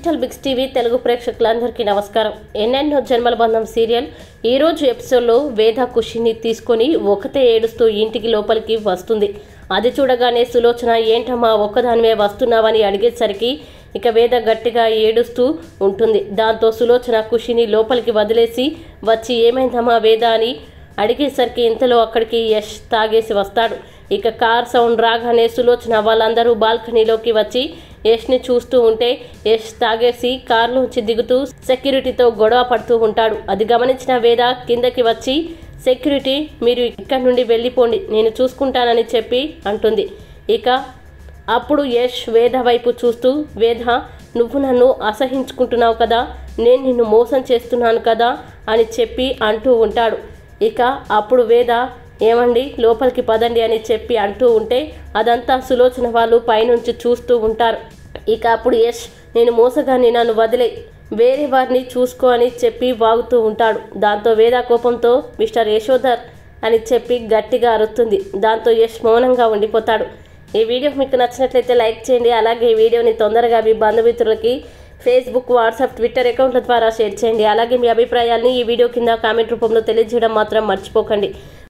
digital Biggs TV Telugu ప్రేక్షకులందరికీ నమస్కారం ఎన్నెన్నో జన్మల బంధం సీరియల్ ఈరోజు ఎపిసోడ్లో వేద కుషిని తీసుకొని ఒకతే ఏడుస్తూ ఇంటికి లోపలికి వస్తుంది అది చూడగానే సులోచన ఏంటమ్మా ఒక్కదానివే వస్తున్నావని అడిగేసరికి ఇక వేద గట్టిగా ఏడుస్తూ ఉంటుంది దాంతో సులోచన కుషిని లోపలికి వదిలేసి వచ్చి ఏమైందమ్మా వేద అని అడిగేసరికి ఇంతలో అక్కడికి యష్ తాగేసి వస్తాడు ఇక కార్ సౌండ్ రాగానే సులోచన వాళ్ళందరూ బాల్కనీలోకి వచ్చి యష్ని చూస్తూ ఉంటే యష్ తాగేసి కార్ నుంచి దిగుతూ సెక్యూరిటీతో గొడవ పడుతూ ఉంటాడు అది గమనించిన వేద కిందకి వచ్చి సెక్యూరిటీ మీరు ఇక్కడి నుండి వెళ్ళిపోండి నేను చూసుకుంటానని చెప్పి అంటుంది ఇక అప్పుడు యష్ వేద వైపు చూస్తూ వేద నువ్వు నన్ను అసహించుకుంటున్నావు కదా నేను నిన్ను మోసం చేస్తున్నాను కదా అని చెప్పి అంటూ ఉంటాడు ఇక అప్పుడు వేద ఏమండి లోపలికి పదండి అని చెప్పి అంటూ ఉంటే అదంతా సులోచన వాళ్ళు పైనుంచి చూస్తూ ఉంటారు ఇక అప్పుడు యష్ నేను మోసగాన్ని నన్ను వదిలే వేరే వారిని చూసుకో అని చెప్పి వాగుతూ ఉంటాడు దాంతో వేద కోపంతో మిస్టర్ యశోధర్ అని చెప్పి గట్టిగా అరుస్తుంది దాంతో యష్ మౌనంగా ఉండిపోతాడు ఈ వీడియో మీకు నచ్చినట్లయితే లైక్ చేయండి అలాగే ఈ వీడియోని తొందరగా మీ బంధుమిత్రులకి ఫేస్బుక్ వాట్సాప్ ట్విట్టర్ అకౌంట్ల ద్వారా షేర్ చేయండి అలాగే మీ అభిప్రాయాల్ని ఈ వీడియో కింద కామెంట్ రూపంలో తెలియజేయడం మాత్రం మర్చిపోకండి